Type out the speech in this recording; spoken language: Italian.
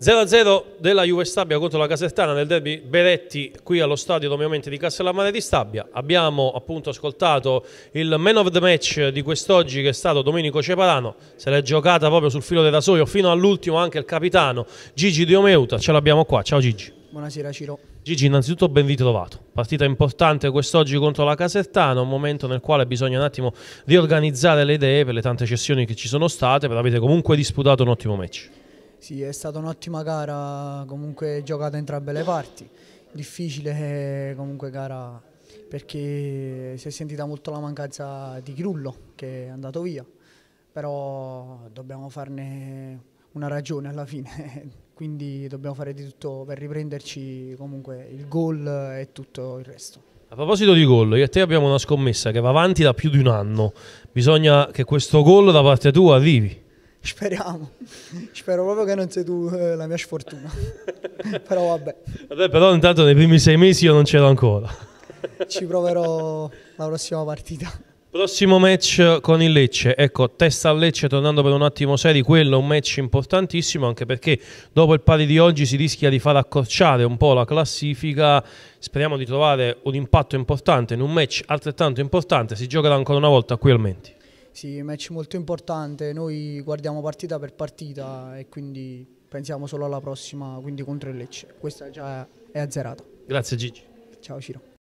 0-0 della Juve Stabia contro la Casertana nel derby Beretti qui allo stadio ovviamente di Castellammare di Stabia. Abbiamo appunto ascoltato il man of the match di quest'oggi che è stato Domenico Ceparano, se l'è giocata proprio sul filo del rasoio fino all'ultimo anche il capitano Gigi Diomeuta, ce l'abbiamo qua, ciao Gigi. Buonasera Ciro. Gigi, innanzitutto ben ritrovato. Partita importante quest'oggi contro la Casertana, un momento nel quale bisogna un attimo riorganizzare le idee per le tante cessioni che ci sono state, però avete comunque disputato un ottimo match. Sì, è stata un'ottima gara, comunque giocata entrambe le parti, difficile eh, comunque gara perché si è sentita molto la mancanza di Grullo che è andato via, però dobbiamo farne una ragione alla fine, quindi dobbiamo fare di tutto per riprenderci comunque il gol e tutto il resto. A proposito di gol, io e te abbiamo una scommessa che va avanti da più di un anno, bisogna che questo gol da parte tua arrivi. Speriamo, spero proprio che non sei tu eh, la mia sfortuna. però vabbè. vabbè. Però intanto nei primi sei mesi io non c'ero ancora. Ci proverò la prossima partita. Prossimo match con il Lecce, ecco testa al Lecce tornando per un attimo seri, quello è un match importantissimo anche perché dopo il pari di oggi si rischia di far accorciare un po' la classifica, speriamo di trovare un impatto importante in un match altrettanto importante, si giocherà ancora una volta qui al Menti. Sì, match molto importante, noi guardiamo partita per partita e quindi pensiamo solo alla prossima, quindi contro il Lecce. Questa già è azzerata. Grazie Gigi. Ciao Ciro.